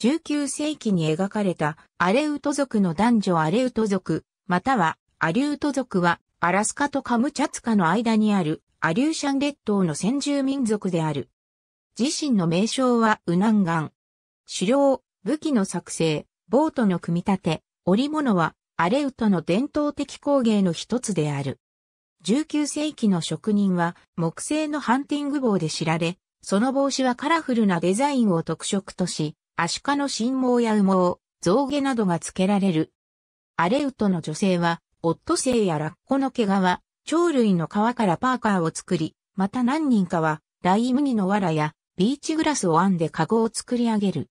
19世紀に描かれたアレウト族の男女アレウト族、またはアリュート族はアラスカとカムチャツカの間にあるアリューシャン列島の先住民族である。自身の名称はウナンガン。狩猟、武器の作成、ボートの組み立て、織物はアレウトの伝統的工芸の一つである。19世紀の職人は木製のハンティング帽で知られ、その帽子はカラフルなデザインを特色とし、アシカの新毛や羽毛、象牙などが付けられる。アレウトの女性は、オットセイやラッコの毛皮、鳥類の皮からパーカーを作り、また何人かは、ライ麦の藁や、ビーチグラスを編んで籠を作り上げる。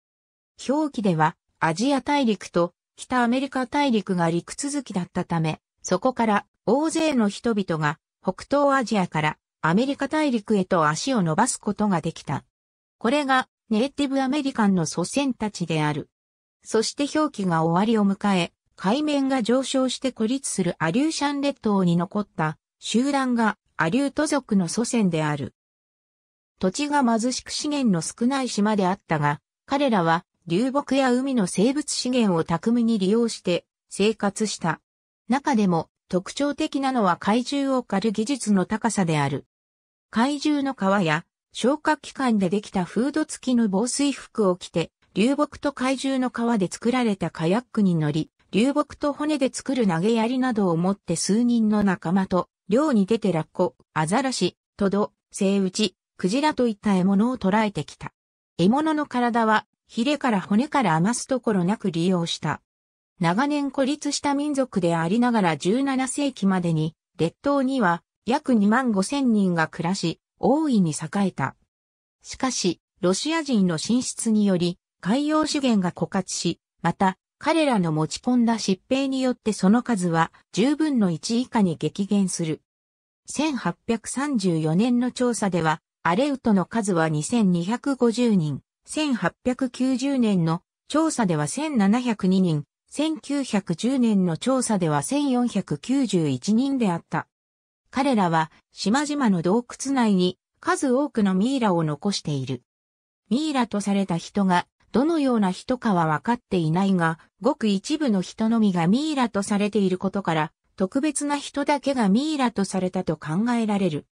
表記では、アジア大陸と北アメリカ大陸が陸続きだったため、そこから大勢の人々が北東アジアからアメリカ大陸へと足を伸ばすことができた。これがネイティブアメリカンの祖先たちである。そして表記が終わりを迎え、海面が上昇して孤立するアリューシャン列島に残った集団がアリュート族の祖先である。土地が貧しく資源の少ない島であったが、彼らは流木や海の生物資源を巧みに利用して生活した。中でも特徴的なのは怪獣を狩る技術の高さである。怪獣の皮や消化器官でできたフード付きの防水服を着て、流木と怪獣の皮で作られたカヤックに乗り、流木と骨で作る投げ槍などを持って数人の仲間と、漁に出てラッコ、アザラシ、トド、セイウチ、クジラといった獲物を捕らえてきた。獲物の体は、ヒレから骨から余すところなく利用した。長年孤立した民族でありながら17世紀までに、列島には約2万5千人が暮らし、大いに栄えた。しかし、ロシア人の進出により、海洋資源が枯渇し、また、彼らの持ち込んだ疾病によってその数は十分の一以下に激減する。1834年の調査では、アレウトの数は2250人、1890年の調査では1702人、1910年の調査では1491人であった。彼らは島々の洞窟内に数多くのミイラを残している。ミイラとされた人がどのような人かは分かっていないが、ごく一部の人のみがミイラとされていることから、特別な人だけがミイラとされたと考えられる。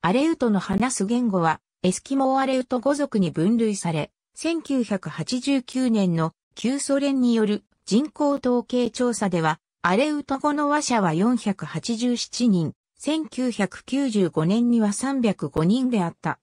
アレウトの話す言語は、エスキモアレウト語族に分類され、1989年の旧ソ連による人口統計調査では、アレウト語の話者は487人、1995年には305人であった。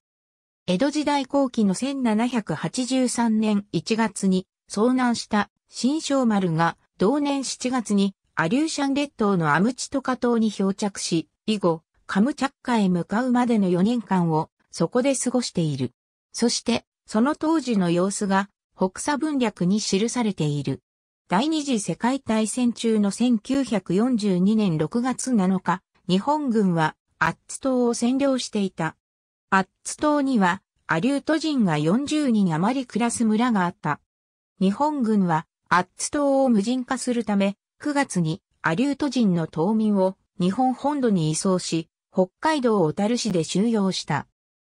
江戸時代後期の1783年1月に遭難した新章丸が同年7月にアリューシャン列島のアムチトカ島に漂着し、以後、カムチャッカへ向かうまでの4年間をそこで過ごしている。そして、その当時の様子が北佐文略に記されている。第二次世界大戦中の1942年6月7日、日本軍はアッツ島を占領していた。アッツ島にはアリュート人が40人余り暮らす村があった。日本軍はアッツ島を無人化するため、9月にアリュート人の島民を日本本土に移送し、北海道小樽市で収容した。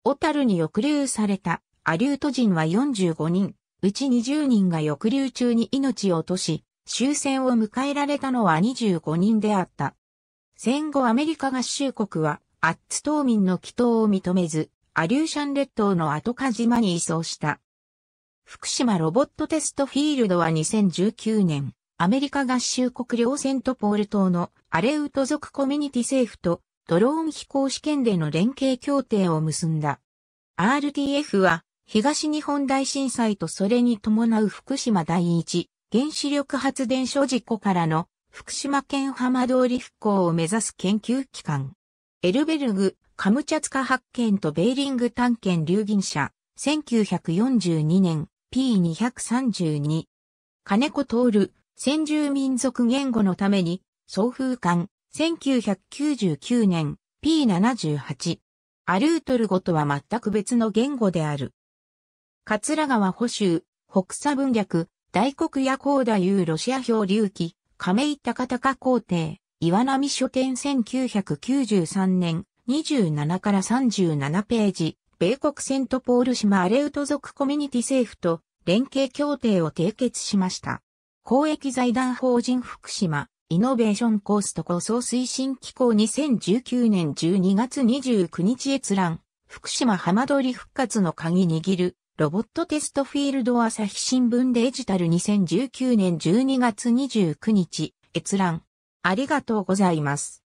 小樽に抑留されたアリュート人は45人、うち20人が抑留中に命を落とし、終戦を迎えられたのは25人であった。戦後アメリカ合衆国は、アッツ島民の帰祷を認めず、アリューシャン列島の後鹿島に移送した。福島ロボットテストフィールドは2019年、アメリカ合衆国両セントポール島のアレウト族コミュニティ政府とドローン飛行試験での連携協定を結んだ。RTF は東日本大震災とそれに伴う福島第一原子力発電所事故からの福島県浜通り復興を目指す研究機関。エルベルグ、カムチャツカ発見とベーリング探検流銀社、1942年 P232。金子徹、先住民族言語のために、送風館、1999年 P78。アルートル語とは全く別の言語である。桂川補修、北佐文略、大黒屋、高田有ロシア漂流記、亀井高高皇帝、岩波書店1993年、27から37ページ、米国セントポール島アレウト族コミュニティ政府と連携協定を締結しました。公益財団法人福島、イノベーションコースト構想推進機構2019年12月29日閲覧、福島浜通り復活の鍵握る、ロボットテストフィールド朝日新聞デジタル2019年12月29日、閲覧。ありがとうございます。